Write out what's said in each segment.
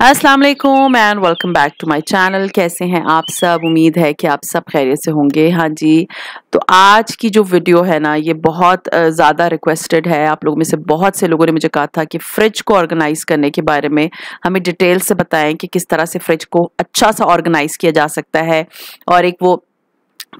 Aslam and welcome back to my channel कैसे हैं आप सब उम्मीद है कि आप सब खैरियत से होंगे हाँ जी तो आज की जो वीडियो है ना ये बहुत ज़्यादा रिक्वेस्टेड है आप लोगों में से बहुत से लोगों ने मुझे कहा था कि फ्रिज को ऑर्गेनाइज़ करने के बारे में हमें डिटेल से बताएं कि किस तरह से फ्रिज को अच्छा सा ऑर्गेनाइज़ किया जा सकता है और एक वो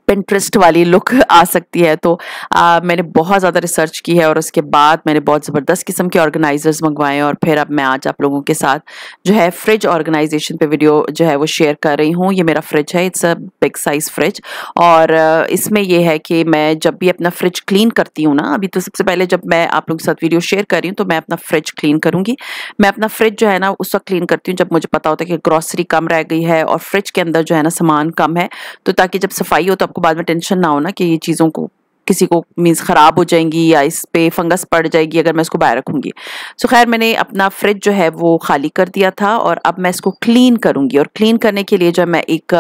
पिंट्रस्ट वाली लुक आ सकती है तो आ, मैंने बहुत ज़्यादा रिसर्च की है और उसके बाद मैंने बहुत ज़बरदस्त किस्म के ऑर्गेनाइजर्स मंगवाए और फिर अब मैं आज आप लोगों के साथ जो है फ्रिज ऑर्गेनाइजेशन पे वीडियो जो है वो शेयर कर रही हूँ ये मेरा फ्रिज है it's a big size fridge और इसमें यह है कि मैं जब भी अपना फ्रिज क्लीन करती हूँ ना अभी तो सबसे पहले जब मैं आप लोगों के साथ वीडियो शेयर कर रही हूँ तो मैं अपना फ्रिज क्लीन करूँगी मैं अपना फ्रिज जो है ना उस वक्त क्लीन करती हूँ जब मुझे पता होता है कि ग्रॉसरी कम रह गई है और फ्रिज के अंदर जो है ना सामान कम है तो ताकि जब सफाई तो आपको बाद में टेंशन ना होना कि ये चीज़ों को किसी को मीन्स ख़राब हो जाएंगी या इस पर फंगस पड़ जाएगी अगर मैं इसको बाहर रखूँगी सो so, खैर मैंने अपना फ्रिज जो है वो खाली कर दिया था और अब मैं इसको क्लीन करूँगी और क्लीन करने के लिए जब मैं एक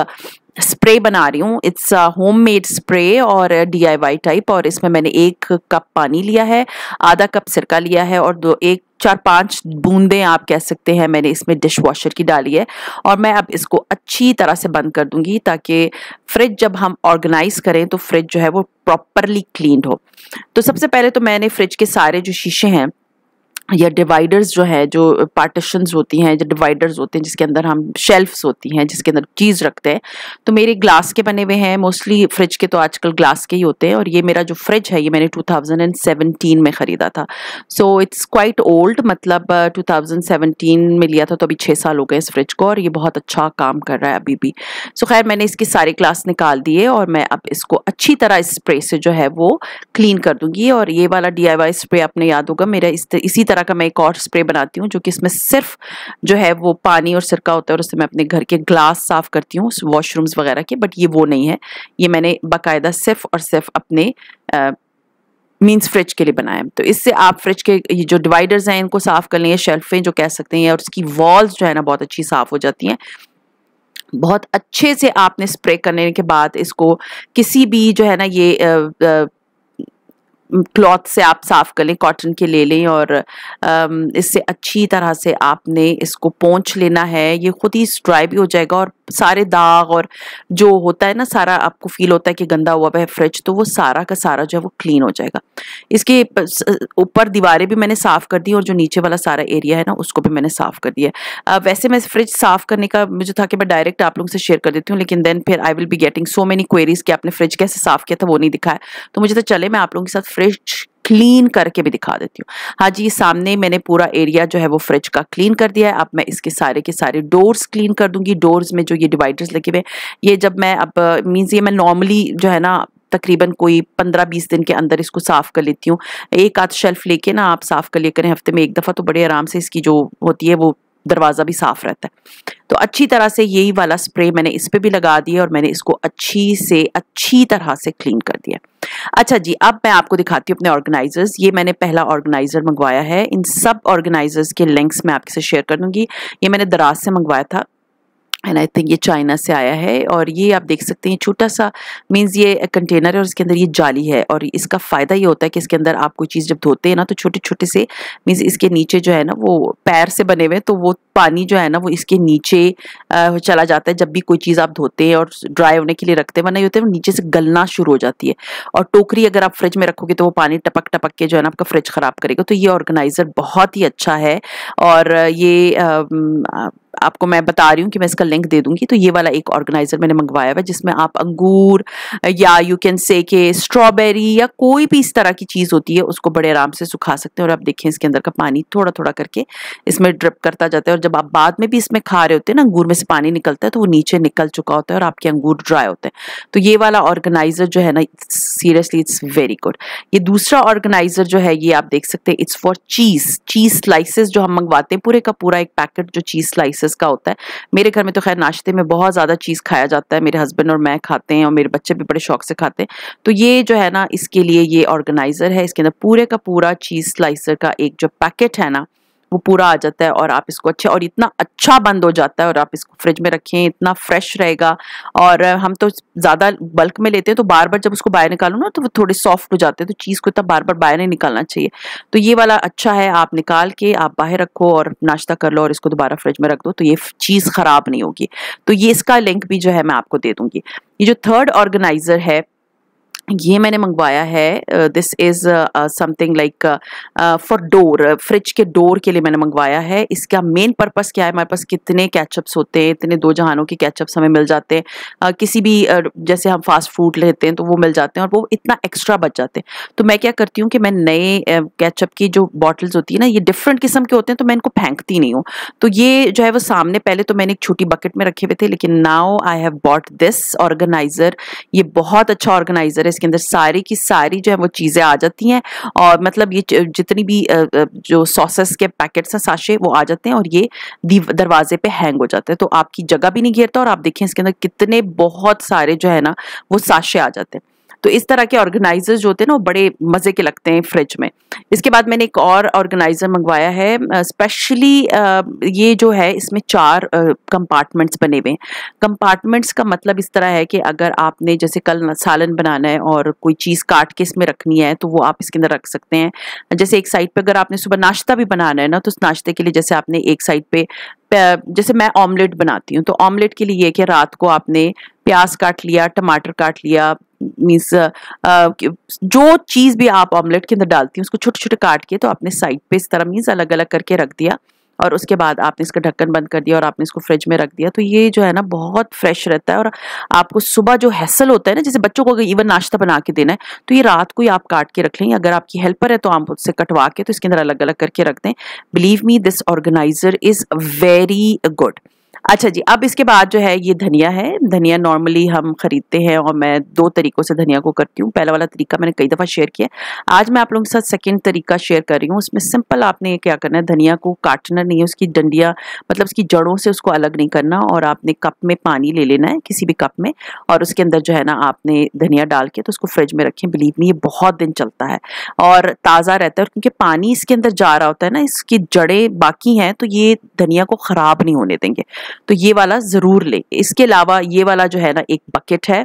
स्प्रे बना रही हूँ इट्स होम मेड स्प्रे और डी आई वाई टाइप और इसमें मैंने एक कप पानी लिया है आधा कप सिरका लिया है और दो एक चार पांच बूंदें आप कह सकते हैं मैंने इसमें डिश वॉशर की डाली है और मैं अब इसको अच्छी तरह से बंद कर दूंगी ताकि फ्रिज जब हम ऑर्गेनाइज करें तो फ्रिज जो है वो प्रॉपरली क्लीन हो तो सबसे पहले तो मैंने फ्रिज के सारे जो शीशे हैं या डिवाइडर्स जो है जो पार्टीशंस होती हैं जो डिवाइडर्स होते हैं जिसके अंदर हम शेल्फ्स होती हैं जिसके अंदर चीज़ रखते हैं तो मेरे ग्लास के बने हुए हैं मोस्टली फ्रिज के तो आजकल ग्लास के ही होते हैं और ये मेरा जो फ्रिज है ये मैंने 2017 में ख़रीदा था सो इट्स क्वाइट ओल्ड मतलब uh, 2017 में लिया था तो अभी छः साल हो गए इस फ्रिज को और ये बहुत अच्छा काम कर रहा है अभी भी सो so, खैर मैंने इसके सारे ग्लास निकाल दिए और मैं अब इसको अच्छी तरह स्प्रे से जो है वो क्लीन कर दूँगी और ये वाला डी स्प्रे आपने याद होगा मेरा इस इसी तरह तरह का मैं एक और स्प्रे बनाती हूँ जो कि इसमें सिर्फ जो है वो पानी और सिरका होता है और उससे मैं अपने घर के ग्लास साफ़ करती हूँ वॉशरूम्स वगैरह के बट ये वो नहीं है ये मैंने बाकायदा सिर्फ और सिर्फ अपने मीन्स फ्रिज के लिए बनाए तो इससे आप फ्रिज के ये जो डिवाइडर्स हैं इनको साफ़ कर लें शेल्फें जो कह सकते हैं और उसकी वॉल्स जो है ना बहुत अच्छी साफ़ हो जाती हैं बहुत अच्छे से आपने स्प्रे करने के बाद इसको किसी भी जो है ना ये आ, आ, क्लॉथ से आप साफ़ कर लें कॉटन के ले लें और इससे अच्छी तरह से आपने इसको पोंछ लेना है ये ख़ुद ही ड्राई भी हो जाएगा और सारे दाग और जो होता है ना सारा आपको फील होता है कि गंदा हुआ है फ्रिज तो वो सारा का सारा जो है वो क्लीन हो जाएगा इसके ऊपर दीवारें भी मैंने साफ़ कर दी और जो नीचे वाला सारा एरिया है ना उसको भी मैंने साफ़ कर दिया वैसे मैं फ्रिज साफ़ करने का मुझे था कि मैं डायरेक्ट आप लोगों से शेयर कर देती हूँ लेकिन देन फिर I will be getting so many queries कि आपने फ्रिज कैसे साफ़ किया था वो नहीं दिखाया तो मुझे तो चले मैं आप लोगों के साथ फ्रिज क्लीन करके भी दिखा देती हूँ हाँ जी सामने मैंने पूरा एरिया जो है वो फ्रिज का क्लीन कर दिया है अब मैं इसके सारे के सारे डोर्स क्लीन कर दूंगी डोर्स में जो ये डिवाइडर्स लगे हुए ये जब मैं अब मीन्स ये मैं नॉर्मली जो है ना तकरीबन कोई पंद्रह बीस दिन के अंदर इसको साफ़ कर लेती हूँ एक आध शेल्फ लेके ना आप साफ़ कर लिया करें हफ्ते में एक दफ़ा तो बड़े आराम से इसकी जो होती है वो दरवाज़ा भी साफ़ रहता है तो अच्छी तरह से यही वाला स्प्रे मैंने इस पर भी लगा दिया और मैंने इसको अच्छी से अच्छी तरह से क्लीन कर दिया अच्छा जी अब मैं आपको दिखाती हूँ अपने ऑर्गेनाइजर्स ये मैंने पहला ऑर्गेनाइजर मंगवाया है इन सब ऑर्गेनाइजर्स के लिंक्स मैं आपके से शेयर कर दूंगी ये मैंने दराज से मंगवाया था एंड आई थिंक ये चाइना से आया है और ये आप देख सकते हैं छोटा सा मीन्स ये कंटेनर है और इसके अंदर ये जाली है और इसका फ़ायदा ये होता है कि इसके अंदर आप कोई चीज़ जब धोते हैं ना तो छोटे छोटे से मीन्स इसके नीचे जो है ना वो पैर से बने हुए हैं तो वो पानी जो है ना वो इसके नीचे चला जाता है जब भी कोई चीज़ आप धोते हैं और ड्राई होने के लिए रखते हैं वरना ये होता है नीचे से गलना शुरू हो जाती है और टोकरी अगर आप फ्रिज में रखोगे तो वो पानी टपक टपक के जो है ना आपका फ्रिज ख़राब करेगा तो ये ऑर्गेनाइज़र बहुत ही अच्छा है और ये आपको मैं बता रही हूँ कि मैं इसका लिंक दे दूंगी तो ये वाला एक ऑर्गेनाइजर मैंने मंगवाया हुआ जिसमें आप अंगूर या यू कैन से के स्ट्रॉबेरी या कोई भी इस तरह की चीज़ होती है उसको बड़े आराम से सुखा सकते हैं और आप देखें इसके अंदर का पानी थोड़ा थोड़ा करके इसमें ड्रिप करता जाता है और जब आप बाद में भी इसमें खा रहे होते हैं ना अंगूर में से पानी निकलता है तो वो नीचे निकल चुका होता है और आपके अंगूर ड्राई होते हैं तो ये वाला ऑर्गेनाइजर जो है ना सीरियसली इट्स वेरी गुड ये दूसरा ऑर्गेनाइजर जो है ये आप देख सकते हैं it's for cheese cheese slices जो हम मंगवाते हैं पूरे का पूरा एक पैकेट जो चीज़ स्लाइसेस डिशेस का होता है मेरे घर में तो खैर नाश्ते में बहुत ज़्यादा चीज़ खाया जाता है मेरे हस्बैंड और मैं खाते हैं और मेरे बच्चे भी बड़े शौक से खाते हैं तो ये जो है ना इसके लिए ये ऑर्गेनाइज़र है इसके अंदर पूरे का पूरा चीज़ स्लाइसर का एक जो पैकेट है ना वो पूरा आ जाता है और आप इसको अच्छे और इतना अच्छा बंद हो जाता है और आप इसको फ्रिज में रखें इतना फ्रेश रहेगा और हम तो ज़्यादा बल्क में लेते हैं तो बार बार जब उसको बाहर निकालो ना तो वो थोड़े सॉफ्ट हो जाते हैं तो चीज़ को इतना बार बार बाहर नहीं निकालना चाहिए तो ये वाला अच्छा है आप निकाल के आप बाहर रखो और नाश्ता कर लो और इसको दोबारा फ्रिज में रख दो तो ये चीज़ ख़राब नहीं होगी तो ये इसका लिंक भी जो है मैं आपको दे दूँगी ये जो थर्ड ऑर्गेनाइज़र है ये मैंने मंगवाया है this is something like for door fridge के डोर के लिए मैंने मंगवाया है इसका मेन पर्पस क्या है हमारे पास कितने कैचअप्स होते हैं इतने दो जहानों के कैचअप्स हमें मिल जाते हैं uh, किसी भी uh, जैसे हम फास्ट फूड लेते हैं तो वो मिल जाते हैं और वो इतना एक्स्ट्रा बच जाते हैं तो मैं क्या करती हूँ कि मैं नए कैचअप uh, की जो बॉटल्स होती है ना ये डिफरेंट किस्म के होते हैं तो मैं इनको फेंकती नहीं हूँ तो ये जो है वो सामने पहले तो मैंने एक छोटी बकेट में रखे हुए थे लेकिन now I have bought this organiser ये बहुत अच्छा ऑर्गेनाइज़र है इसके अंदर सारी की सारी जो है वो चीज़ें आ जाती हैं और मतलब ये जितनी भी जो सॉसेस के पैकेट्स हैं साशे वो आ जाते हैं और ये दरवाजे पे हैंग हो जाते हैं तो आपकी जगह भी नहीं घेरता और आप देखें इसके अंदर कितने बहुत सारे जो है ना वो साशे आ जाते हैं तो इस तरह के ऑर्गेनाइजर जो होते हैं ना वो बड़े मज़े के लगते हैं फ्रिज में इसके बाद मैंने एक और ऑर्गेनाइज़र मंगवाया है स्पेशली ये जो है इसमें चार कंपार्टमेंट्स बने हुए हैं कंपार्टमेंट्स का मतलब इस तरह है कि अगर आपने जैसे कल सालन बनाना है और कोई चीज़ काट के इसमें रखनी है तो वो आप इसके अंदर रख सकते हैं जैसे एक साइड पर अगर आपने सुबह नाश्ता भी बनाना है ना तो उस नाश्ते के लिए जैसे आपने एक साइड पे जैसे मैं ऑमलेट बनाती हूँ तो ऑमलेट के लिए ये कि रात को आपने प्याज काट लिया टमाटर काट लिया मीन्स uh, uh, जो चीज़ भी आप ऑमलेट के अंदर डालती हैं उसको छोटे छोटे काट के तो आपने साइड पे इस तरह मीन्स अलग अलग करके रख दिया और उसके बाद आपने इसका ढक्कन बंद कर दिया और आपने इसको फ्रिज में रख दिया तो ये जो है ना बहुत फ्रेश रहता है और आपको सुबह जो हैसल होता है ना जैसे बच्चों को अगर इवन नाश्ता बना के देना है तो ये रात को ही आप काट के रख लें अगर आपकी हेल्पर है तो आप उससे कटवा के तो इसके अंदर अलग अलग करके रख दें believe me this organiser is very good अच्छा जी अब इसके बाद जो है ये धनिया है धनिया नॉर्मली हम खरीदते हैं और मैं दो तरीक़ों से धनिया को करती हूँ पहला वाला तरीका मैंने कई दफ़ा शेयर किया आज मैं आप लोगों के साथ सेकेंड तरीका शेयर कर रही हूँ उसमें सिंपल आपने क्या करना है धनिया को काटना नहीं है उसकी डंडिया मतलब उसकी जड़ों से उसको अलग नहीं करना और आपने कप में पानी ले लेना है किसी भी कप में और उसके अंदर जो है ना आपने धनिया डाल के तो उसको फ्रिज में रखें बिलीव नहीं ये बहुत दिन चलता है और ताज़ा रहता है और क्योंकि पानी इसके अंदर जा रहा होता है ना इसकी जड़ें बाकी हैं तो ये धनिया को ख़राब नहीं होने देंगे तो ये वाला ज़रूर ले इसके अलावा ये वाला जो है ना एक बकेट है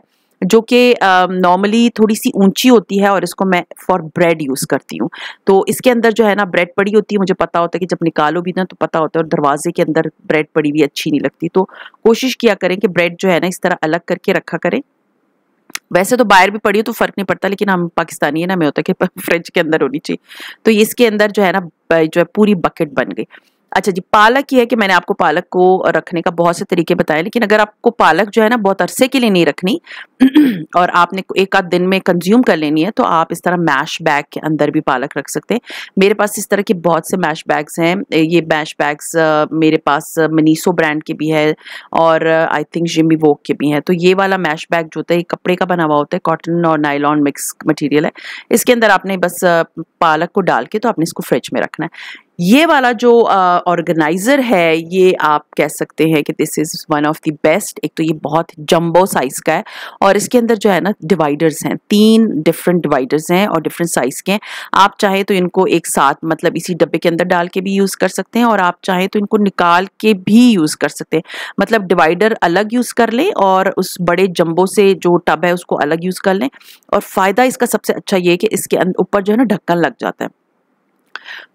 जो कि नॉर्मली थोड़ी सी ऊंची होती है और इसको मैं फॉर ब्रेड यूज़ करती हूँ तो इसके अंदर जो है ना ब्रेड पड़ी होती है मुझे पता होता है कि जब निकालो भी ना तो पता होता है और दरवाजे के अंदर ब्रेड पड़ी हुई अच्छी नहीं लगती तो कोशिश किया करें कि ब्रेड जो है ना इस तरह अलग करके रखा करें वैसे तो बाहर भी पड़ी हो तो फ़र्क नहीं पड़ता लेकिन हम पाकिस्तानी है ना मैं होता है कि फ्रिज के अंदर होनी चाहिए तो इसके अंदर जो है ना जो है पूरी बकेट बन गई अच्छा जी पालक ये है कि मैंने आपको पालक को रखने का बहुत से तरीके बताए लेकिन अगर आपको पालक जो है ना बहुत अरसे के लिए नहीं रखनी और आपने एक आध दिन में कंज्यूम कर लेनी है तो आप इस तरह मैश बैग के अंदर भी पालक रख सकते हैं मेरे पास इस तरह के बहुत से मैश बैग्स हैं ये मैश बैग्स मेरे पास मनीसो ब्रांड के भी है और आई थिंक जिमी वोक के भी हैं तो ये वाला मैश बैग जो होता है कपड़े का बना हुआ होता है कॉटन और नाइलॉन मिक्स मटीरियल है इसके अंदर आपने बस पालक को डाल के तो आपने इसको फ्रिज में रखना है ये वाला जो ऑर्गेनाइज़र uh, है ये आप कह सकते हैं कि this is one of the best एक तो ये बहुत जम्बो साइज़ का है और इसके अंदर जो है ना डिवाइडर्स हैं तीन डिफरेंट डिवाइडर्स हैं और डिफरेंट साइज़ के हैं आप चाहें तो इनको एक साथ मतलब इसी डब्बे के अंदर डाल के भी यूज़ कर सकते हैं और आप चाहें तो इनको निकाल के भी यूज़ कर सकते हैं मतलब डिवाइडर अलग यूज़ कर लें और उस बड़े जम्बो से जो टब है उसको अलग यूज़ कर लें और फ़ायदा इसका सबसे अच्छा ये कि इसके अं-, ऊपर जो है ना ढक्कन लग जाता है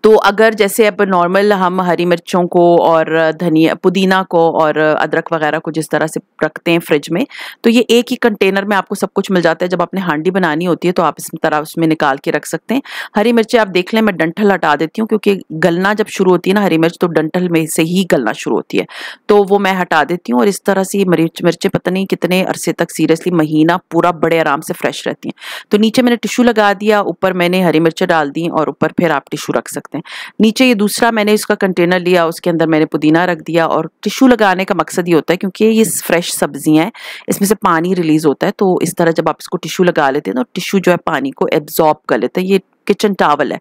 तो अगर जैसे अब नॉर्मल हम हरी मिर्चों को और धनिया पुदीना को और अदरक वगैरह को जिस तरह से रखते हैं फ्रिज में तो ये एक ही कंटेनर में आपको सब कुछ मिल जाता है जब आपने हांडी बनानी होती है तो आप इस तरह उसमें निकाल के रख सकते हैं हरी मिर्चें आप देख लें मैं डंठल हटा देती हूँ क्योंकि गलना जब शुरू होती है ना हरी मिर्च तो डंठल में से ही गलना शुरू होती है तो वो मैं हटा देती हूँ और इस तरह से मिर्च मिर्चें पता नहीं कितने अरसे तक सीरियसली महीना पूरा बड़े आराम से फ्रेश रहती हैं तो नीचे मैंने टिशू लगा दिया ऊपर मैंने हरी मिर्चें डाल दी और ऊपर फिर आप टिशू रख सकते हैं नीचे ये दूसरा मैंने इसका कंटेनर लिया उसके अंदर मैंने पुदीना रख दिया और टिश्यू लगाने का मकसद ये होता है क्योंकि ये फ्रेश हम्म। सब्जियां हैं इसमें से पानी रिलीज होता है तो इस तरह जब आप इसको टिश्यू लगा लेते हैं तो टिश्यू जो है पानी को एब्जॉर्ब कर लेते हैं ये किचन टावल है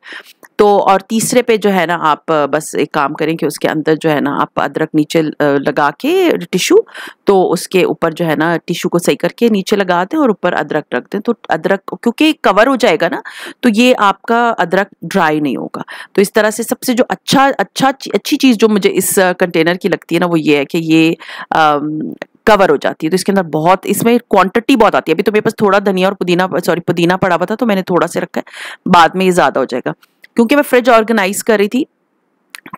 तो और तीसरे पे जो है ना आप बस एक काम करें कि उसके अंदर जो है ना आप अदरक नीचे लगा के टिशू तो उसके ऊपर जो है ना टिशू को सही करके नीचे लगा दें और ऊपर अदरक रख दें तो अदरक क्योंकि कवर हो जाएगा ना तो ये आपका अदरक ड्राई नहीं होगा तो इस तरह से सबसे जो अच्छा अच्छा अच्छी चीज़ जो मुझे इस कंटेनर की लगती है ना वो ये है कि ये कवर हो जाती है तो इसके अंदर बहुत इसमें क्वांटिटी बहुत आती है अभी तो मेरे पास थोड़ा धनिया और पुदीना सॉरी पुदीना पड़ा हुआ था तो मैंने थोड़ा से रखा है बाद में ये ज़्यादा हो जाएगा क्योंकि मैं फ्रिज ऑर्गेनाइज कर रही थी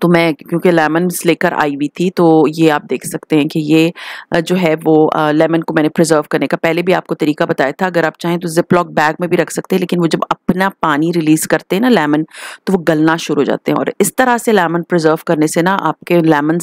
तो मैं क्योंकि लेमन लेकर आई हुई थी तो ये आप देख सकते हैं कि ये जो है वो लेमन को मैंने प्रिजर्व करने का पहले भी आपको तरीका बताया था अगर आप चाहें तो जिप लॉक बैग में भी रख सकते हैं लेकिन वो जब अपना पानी रिलीज़ करते हैं ना लेमन तो वो गलना शुरू हो जाते हैं और इस तरह से लेमन प्रिजर्व करने से ना आपके लेमन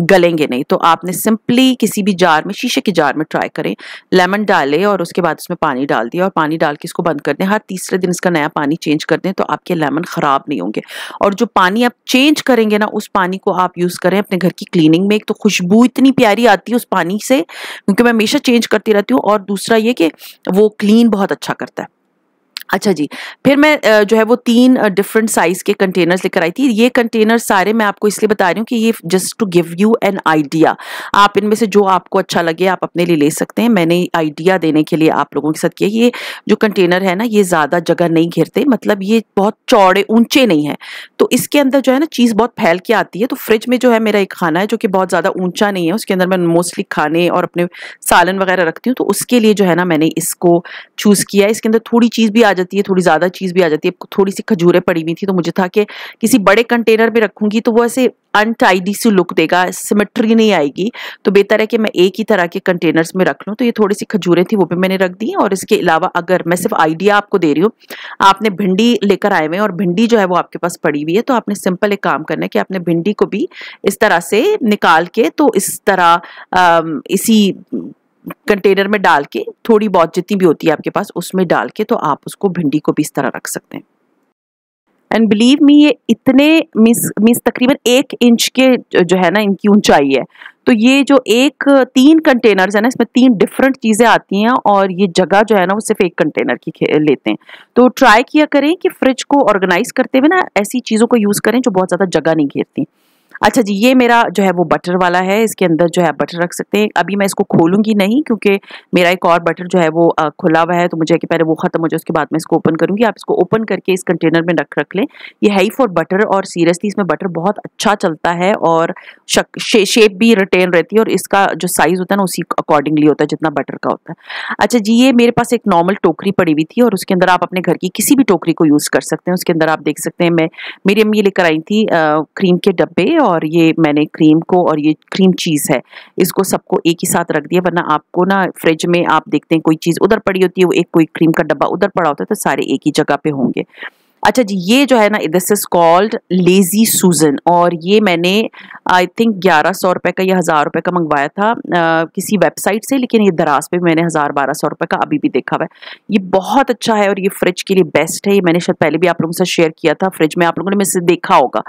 गलेंगे नहीं तो आपने सिंपली किसी भी जार में शीशे के जार में ट्राई करें लेमन डालें और उसके बाद उसमें पानी डाल दिया और पानी डाल के इसको बंद कर दें हर तीसरे दिन इसका नया पानी चेंज कर दें तो आपके लेमन ख़राब नहीं होंगे और जो पानी आप चेंज करेंगे ना उस पानी को आप यूज़ करें अपने घर की क्लीनिंग में एक तो खुशबू इतनी प्यारी आती है उस पानी से क्योंकि मैं हमेशा चेंज करती रहती हूँ और दूसरा ये कि वो क्लीन बहुत अच्छा करता है अच्छा जी फिर मैं जो है वो तीन डिफरेंट साइज के कंटेनर्स लेकर आई थी ये कंटेनर सारे मैं आपको इसलिए बता रही हूँ कि ये just to give you an idea आप इनमें से जो आपको अच्छा लगे आप अपने लिए ले सकते हैं मैंने आइडिया देने के लिए आप लोगों के साथ किया ये जो कंटेनर है ना ये ज़्यादा जगह नहीं घिरते मतलब ये बहुत चौड़े ऊंचे नहीं है तो इसके अंदर जो है ना चीज़ बहुत फैल के आती है तो फ्रिज में जो है मेरा एक खाना है जो कि बहुत ज़्यादा ऊंचा नहीं है उसके अंदर मैं मोस्टली खाने और अपने सालन वगैरह रखती हूँ तो उसके लिए जो है ना मैंने इसको चूज़ किया इसके अंदर थोड़ी चीज़ भी आ आ जाती है थोड़ी ज़्यादा चीज़ भी आ जाती है थोड़ी सी खजूरें पड़ी हुई थी तो मुझे था कि किसी बड़े कंटेनर में रखूँगी तो वो ऐसे अनटाइडी सी लुक देगा सिमेट्री नहीं आएगी तो बेहतर है कि मैं एक ही तरह के कंटेनर्स में रख लूँ तो ये थोड़ी सी खजूरें थी वो भी मैंने रख दी और इसके अलावा अगर मैं सिर्फ आइडिया आपको दे रही हूँ आपने भिंडी लेकर आए हुए और भिंडी जो है वो आपके पास पड़ी हुई है तो आपने सिंपल एक काम करना है कि आपने भिंडी को भी इस तरह से निकाल के तो इस तरह इसी कंटेनर में डाल के थोड़ी बहुत जितनी भी होती है आपके पास उसमें डाल के तो आप उसको भिंडी को भी इस तरह रख सकते हैं एंड बिलीव मी ये इतने मीन्स मीन्स तकरीबन एक इंच के जो है ना इनकी ऊंचाई है तो ये जो एक तीन कंटेनर्स है ना इसमें तीन डिफरेंट चीज़ें आती हैं और ये जगह जो है ना वो सिर्फ एक कंटेनर की लेते हैं तो ट्राई किया करें कि फ्रिज को ऑर्गेनाइज करते हुए ना ऐसी चीज़ों को यूज़ करें जो बहुत ज़्यादा जगह नहीं घेरती अच्छा जी ये मेरा जो है वो बटर वाला है इसके अंदर जो है बटर रख सकते हैं अभी मैं इसको खोलूंगी नहीं क्योंकि मेरा एक और बटर जो है वो खुला हुआ है तो मुझे कि पहले वो ख़त्म हो जाए उसके बाद मैं इसको ओपन करूंगी आप इसको ओपन करके इस कंटेनर में रख रख लें ये है ही फॉर बटर और सीरियसली इसमें बटर बहुत अच्छा चलता है और शक, शे, शेप भी रिटेन रहती है और इसका जो साइज़ होता है ना उसी अकॉर्डिंगली होता है जितना बटर का होता है अच्छा जी ये मेरे पास एक नॉर्मल टोकरी पड़ी हुई थी और उसके अंदर आप अपने घर की किसी भी टोकरी को यूज़ कर सकते हैं उसके अंदर आप देख सकते हैं मैं मेरी अम्मी लेकर आई थी क्रीम के डब्बे और ये मैंने क्रीम को और ये क्रीम चीज़ है इसको सबको एक ही साथ रख दिया वरना आपको ना फ्रिज में आप देखते हैं कोई चीज़ उधर पड़ी होती है वो एक कोई क्रीम का डब्बा उधर पड़ा होता है तो सारे एक ही जगह पे होंगे अच्छा जी ये जो है ना दिस इज़ कॉल्ड लेज़ी सूजन और ये मैंने आई थिंक ग्यारह सौ रुपये का या हज़ार रुपये का मंगवाया था आ, किसी वेबसाइट से लेकिन ये दराज पे मैंने हज़ार बारह सौ रुपये का अभी भी देखा हुआ है ये बहुत अच्छा है और ये फ्रिज के लिए बेस्ट है ये मैंने शायद पहले भी आप लोगों से शेयर किया था फ्रिज में आप लोगों ने मैं देखा होगा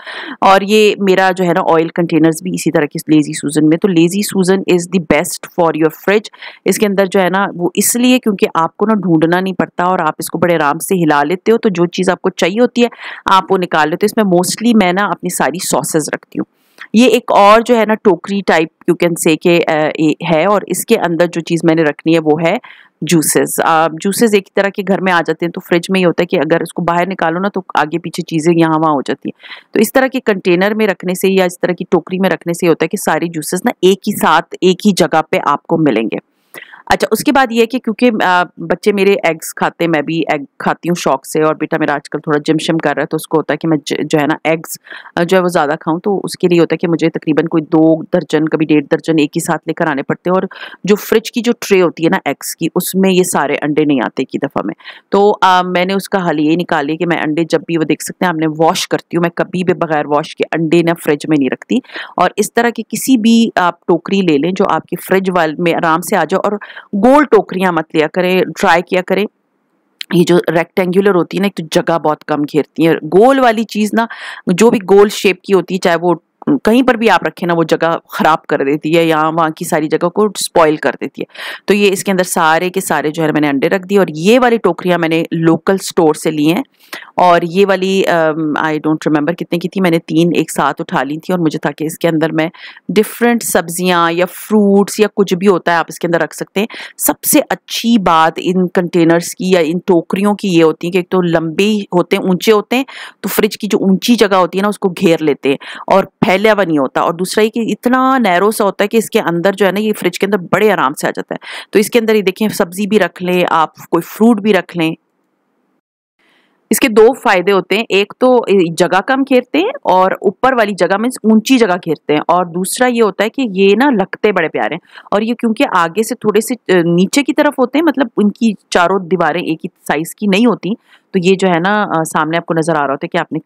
और ये मेरा जो है ना ऑयल कंटेनर्स भी इसी तरह के लेज़ी सूजन में तो lazy Susan is the best for your fridge इसके अंदर जो है ना वो इसलिए क्योंकि आपको ना ढूंढना नहीं पड़ता और आप इसको बड़े आराम से हिला लेते हो तो जो चीज़ आपको चाहिए चाहिए होती है आप वो निकाल लेते हो इसमें मोस्टली मैं ना अपनी सारी सॉसेज रखती हूँ ये एक और जो है ना टोकरी टाइप यू कैन से के है और इसके अंदर जो चीज़ मैंने रखनी है वो है जूसेस जूसेस एक तरह के घर में आ जाते हैं तो फ्रिज में ही होता है कि अगर इसको बाहर निकालो ना तो आगे पीछे चीज़ें यहाँ वहाँ हो जाती हैं तो इस तरह के कंटेनर में रखने से या इस तरह की टोकरी में रखने से होता है कि सारे जूसेस ना एक ही साथ एक ही जगह पर आपको मिलेंगे अच्छा उसके बाद ये है कि क्योंकि बच्चे मेरे एग्स खाते हैं मैं भी एग खाती हूँ शौक से और बेटा मेरा आजकल थोड़ा जिम शिम कर रहा है तो उसको होता है कि मैं जो है ना एग्स जो है वो ज़्यादा खाऊँ तो उसके लिए होता है कि मुझे तकरीबन कोई दो दर्जन कभी डेढ़ दर्जन एक ही साथ लेकर आने पड़ते हैं और जो फ्रिज की जो ट्रे होती है ना एग्स की उसमें ये सारे अंडे नहीं आते एक दफ़ा में तो आ, मैंने उसका हल ये निकाली कि मैं अंडे जब भी वो देख सकते हैं आपने वॉश करती हूँ मैं कभी भी बगैर वॉश के अंडे ना फ्रिज में नहीं रखती और इस तरह की किसी भी आप टोकरी ले लें जो आपकी फ्रिज वाल में आराम से आ जाओ और गोल टोकरियां मत लिया करें ट्राई किया करें ये जो रेक्टेंगुलर होती है ना एक तो जगह बहुत कम घेरती है गोल वाली चीज़ ना जो भी गोल शेप की होती है चाहे वो कहीं पर भी आप रखें ना वो जगह ख़राब कर देती है या वहाँ की सारी जगह को स्पॉइल कर देती है तो ये इसके अंदर सारे के सारे जो है मैंने अंडे रख दिए और ये वाली टोकरियाँ मैंने लोकल स्टोर से ली हैं और ये वाली आई डोंट रिमेंबर कितने की थी मैंने तीन एक साथ उठा ली थी और मुझे था कि इसके अंदर मैं डिफरेंट सब्जियाँ या फ्रूट्स या कुछ भी होता है आप इसके अंदर रख सकते हैं सबसे अच्छी बात इन कंटेनर्स की या इन टोकरियों की ये होती है कि एक तो लंबे होते हैं ऊंचे होते हैं तो फ्रिज की जो ऊंची जगह होती है ना उसको घेर लेते हैं और फैल फैलियावा नहीं होता और दूसरा ये कि इतना नैरो सा होता है कि इसके अंदर जो है ना ये फ्रिज के अंदर बड़े आराम से आ जाता है तो इसके अंदर ये देखें सब्ज़ी भी रख लें आप कोई फ्रूट भी रख लें इसके दो फायदे होते हैं एक तो जगह कम घेरते हैं और ऊपर वाली जगह मीन्स ऊंची जगह घेरते हैं और दूसरा ये होता है कि ये ना लगते बड़े प्यारे हैं और ये क्योंकि आगे से थोड़े से नीचे की तरफ होते हैं मतलब उनकी चारों दीवारें एक ही साइज की नहीं होती तो ये जो है ना सामने आपको नज़र आ रहा होता है कि आपने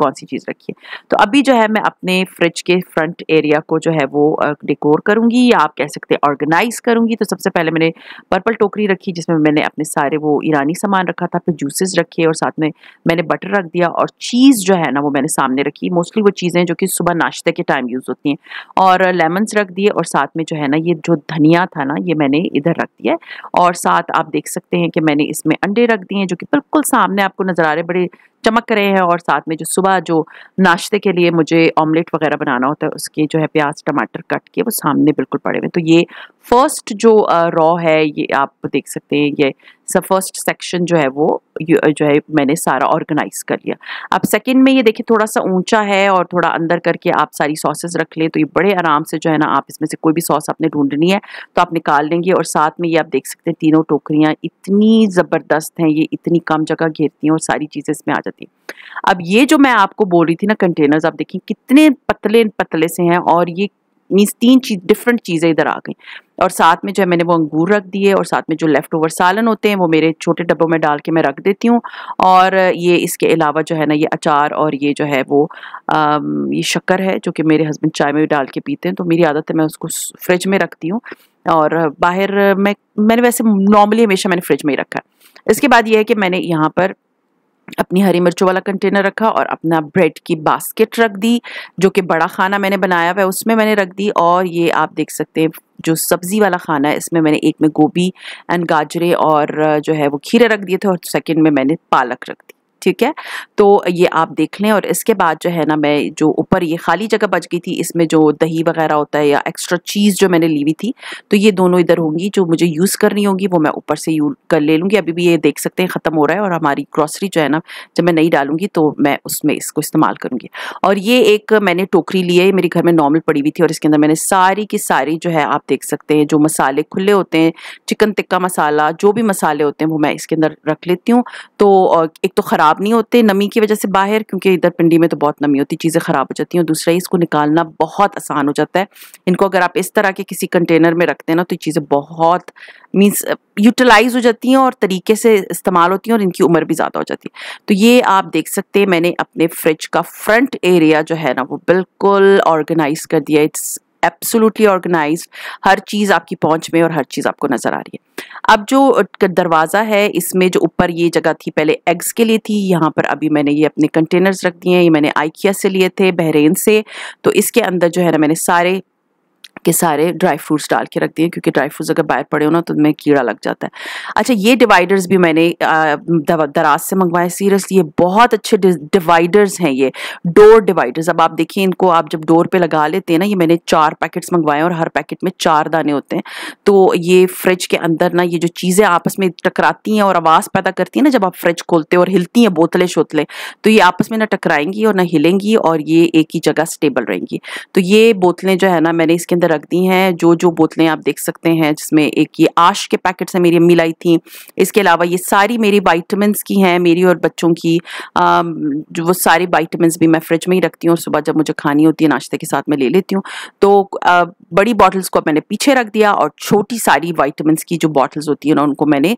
कौन सी चीज़ रखी है तो अभी जो है मैं अपने फ्रिज के फ्रंट एरिया को जो है वो डेकोर करूंगी या आप कह सकते हैं ऑर्गेनाइज करूंगी तो सबसे पहले मैंने पर्पल टोकरी रखी जिसमें मैंने अपने सारे वो ईरानी सामान रखा था फिर जूसेस रखे और साथ में मैंने बटर रख दिया और चीज़ जो है ना वो मैंने सामने रखी मोस्टली वो चीज़ें जो कि सुबह नाश्ते के टाइम यूज़ होती हैं और लेमन्स रख दिए और साथ में जो है ना ये जो धनिया था ना ये मैंने इधर रख दिया और साथ आप देख सकते हैं कि मैंने इसमें अंडे रख दिए जो कि बिल्कुल सामने सामने आपको नज़र आ रहे हैं बड़े चमक रहे हैं और साथ में जो सुबह जो नाश्ते के लिए मुझे ऑमलेट वगैरह बनाना होता है उसके जो है प्याज टमाटर कट के वो सामने बिल्कुल पड़े हुए तो ये फर्स्ट जो रॉ है ये आप देख सकते हैं ये सब फर्स्ट सेक्शन जो है वो जो है मैंने सारा ऑर्गेनाइज कर लिया अब सेकंड में ये देखिए थोड़ा सा ऊंचा है और थोड़ा अंदर करके आप सारी सॉसेज रख लें तो ये बड़े आराम से जो है ना आप इसमें से कोई भी सॉस आपने ढूंढनी है तो आप निकाल लेंगे और साथ में ये आप देख सकते हैं तीनों टोकरियाँ इतनी ज़बरदस्त हैं ये इतनी कम जगह घेरती हैं और सारी चीज़ें इसमें आ जाती हैं अब ये जो मैं आपको बोल रही थी ना कंटेनर्स आप देखिए कितने पतले पतले से हैं और ये मीन्स तीन चीज डिफरेंट चीज़ें इधर आ गई और साथ में जो है मैंने वो अंगूर रख दिए और साथ में जो लेफ़्ट ओवर सालन होते हैं वो मेरे छोटे डब्बों में डाल के मैं रख देती हूँ और ये इसके अलावा जो है ना ये अचार और ये जो है वो आ, ये शक्कर है जो कि मेरे हस्बैंड चाय में भी डाल के पीते हैं तो मेरी आदत है मैं उसको फ्रिज में रखती हूँ और बाहर मैं मैंने वैसे नॉर्मली हमेशा मैंने फ्रिज में ही रखा है इसके बाद ये है कि मैंने यहाँ पर अपनी हरी मिर्चों वाला कंटेनर रखा और अपना ब्रेड की बास्केट रख दी जो कि बड़ा खाना मैंने बनाया हुआ है उसमें मैंने रख दी और ये आप देख सकते हैं जो सब्ज़ी वाला खाना है इसमें मैंने एक में गोभी एंड गाजरे और जो है वो खीरे रख दिए थे और सेकेंड में मैंने पालक रख दी ठीक है तो ये आप देख लें और इसके बाद जो है ना मैं जो ऊपर ये खाली जगह बच गई थी इसमें जो दही वगैरह होता है या एक्स्ट्रा चीज़ जो मैंने ली हुई थी तो ये दोनों इधर होंगी जो मुझे यूज़ करनी होगी वो मैं ऊपर से यू कर ले लूँगी अभी भी ये देख सकते हैं ख़त्म हो रहा है और हमारी ग्रॉसरी जो है ना जब मैं नहीं डालूंगी तो मैं उसमें इसको इस्तेमाल करूँगी और ये एक मैंने टोकरी ली है मेरे घर में नॉर्मल पड़ी हुई थी और इसके अंदर मैंने सारी की सारी जो है आप देख सकते हैं जो मसाले खुले होते हैं चिकन टिक्का मसाला जो भी मसाले होते हैं वो मैं इसके अंदर रख लेती हूँ तो एक तो ख़राब ख़राब नहीं होते नमी की वजह से बाहर क्योंकि इधर पिंडी में तो बहुत नमी होती चीज़ें ख़राब हो जाती हैं और दूसरा इसको निकालना बहुत आसान हो जाता है इनको अगर आप इस तरह के किसी कंटेनर में रखते हैं ना तो चीज़ें बहुत मीन्स यूटिलाइज हो जाती हैं और तरीके से इस्तेमाल होती हैं और इनकी उम्र भी ज़्यादा हो जाती है तो ये आप देख सकते हैं मैंने अपने फ्रिज का फ्रंट एरिया जो है ना वो बिल्कुल ऑर्गेनाइज कर दिया इट्स एब्सोलूटली ऑर्गेनाइज हर चीज़ आपकी पहुंच में और हर चीज़ आपको नज़र आ रही है अब जो दरवाज़ा है इसमें जो ऊपर ये जगह थी पहले एग्स के लिए थी यहाँ पर अभी मैंने ये अपने कंटेनर्स रख दिए हैं ये मैंने आइकिया से लिए थे बहरेन से तो इसके अंदर जो है ना मैंने सारे के सारे ड्राई फ्रूट्स डाल के रख दिए क्योंकि ड्राई फ्रूट्स अगर बाहर पड़े हो ना तो उनमें कीड़ा लग जाता है अच्छा ये डिवाइडर्स भी मैंने दराज से मंगवाए सीरियसली ये बहुत अच्छे डिवाइडर्स हैं ये डोर डिवाइडर्स अब आप देखिए इनको आप जब डोर पे लगा लेते हैं ना ये मैंने चार पैकेट्स मंगवाए और हर पैकेट में चार दाने होते हैं तो ये फ्रिज के अंदर ना ये जो चीज़ें आपस में टकराती हैं और आवाज़ पैदा करती हैं ना जब आप फ्रिज खोलते हो और हिलती हैं बोतलें शोतलें तो ये आपस में ना टकराएंगी और ना हिलेंगी और ये एक ही जगह स्टेबल रहेंगी तो ये बोतलें जो है ना मैंने इसके अंदर रख दी हैं जो जो बोतलें आप देख सकते हैं जिसमें एक ये आश के पैकेट्स हैं मेरी अम्मी लाई थी इसके अलावा ये सारी मेरी वाइटमिन की हैं मेरी और बच्चों की आ, जो वो सारी वाइटमिन भी मैं फ्रिज में ही रखती हूँ और सुबह जब मुझे खानी होती है नाश्ते के साथ में ले लेती हूँ तो आ, बड़ी बॉटल्स को मैंने पीछे रख दिया और छोटी सारी वाइटमिन की जो बॉटल्स होती हैं उनको मैंने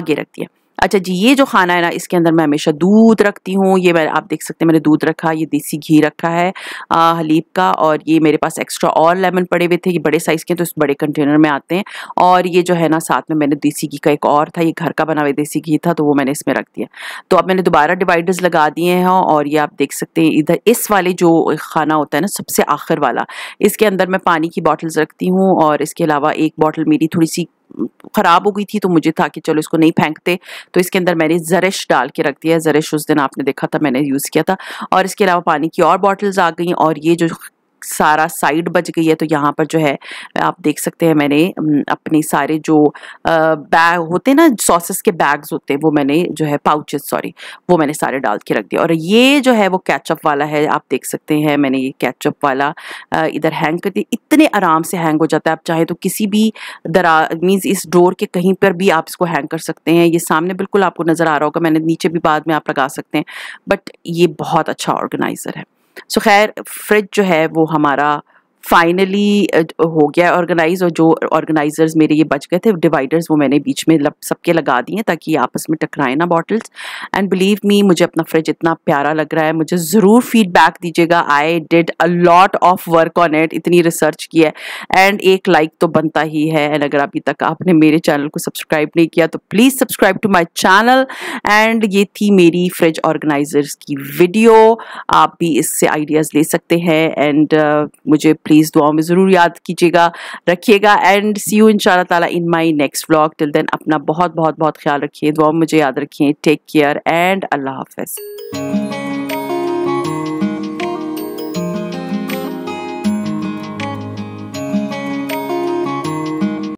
आगे रख दिया अच्छा जी ये जो खाना है ना इसके अंदर मैं हमेशा दूध रखती हूँ ये मैं आप देख सकते हैं मैंने दूध रखा ये देसी घी रखा है आ, हलीब का और ये मेरे पास एक्स्ट्रा और लेमन पड़े हुए थे ये बड़े साइज़ के तो इस बड़े कंटेनर में आते हैं और ये जो है ना साथ में मैंने देसी घी का एक और था ये घर का बना हुआ देसी घी था तो वो मैंने इसमें रख दिया तो अब मैंने दोबारा डिवाइडर्स लगा दिए हैं और ये आप देख सकते हैं इधर इस वाले जो खाना होता है ना सबसे आखिर वाला इसके अंदर मैं पानी की बॉटल्स रखती हूँ और इसके अलावा एक बॉटल मेरी थोड़ी सी ख़राब हो गई थी तो मुझे था कि चलो इसको नहीं फेंकते तो इसके अंदर मैंने जरिश डाल के रख दिया है जरिश उस दिन आपने देखा था मैंने यूज़ किया था और इसके अलावा पानी की और बॉटल्स आ गई और ये जो सारा साइड बच गई है तो यहाँ पर जो है आप देख सकते हैं मैंने अपने सारे जो बैग होते ना सॉसेस के बैग्स होते हैं वो मैंने जो है पाउचेस सॉरी वो मैंने सारे डाल के रख दिया और ये जो है वो कैचअप वाला है आप देख सकते हैं मैंने ये कैचअप वाला इधर हैंग कर दिया इतने आराम से हैंग हो जाता है आप चाहे तो किसी भी दरा मीन्स इस डोर के कहीं पर भी आप इसको हैंग कर सकते हैं ये सामने बिल्कुल आपको नज़र आ रहा होगा मैंने नीचे भी बाद में आप लगा सकते हैं बट ये बहुत अच्छा ऑर्गेनाइज़र है सो खैर फ्रिज जो है वो हमारा फाइनली हो गया ऑर्गेनाइज और जो ऑर्गेनाइजर्स मेरे ये बच गए थे डिवाइडर्स वो मैंने बीच में लग, सबके लगा दिए ताकि आपस में टकराए ना बॉटल्स एंड बिलीव मी मुझे अपना फ्रिज इतना प्यारा लग रहा है मुझे ज़रूर फीडबैक दीजिएगा I did a lot of work on it इतनी रिसर्च की है एंड एक लाइक like तो बनता ही है एंड अगर अभी तक आपने मेरे चैनल को सब्सक्राइब नहीं किया तो please subscribe to my channel and ये थी मेरी फ्रिज ऑर्गेनाइजर्स की वीडियो आप भी इससे आइडियाज़ ले सकते हैं एंड uh, मुझे प्लीज़ दुआओं में ज़रूर याद कीजिएगा रखिएगा एंड सी यू इन ताला in my next vlog till then अपना बहुत बहुत बहुत ख्याल रखिए दुआ मुझे याद रखिए टेक केयर एंड अल्लाह हाफ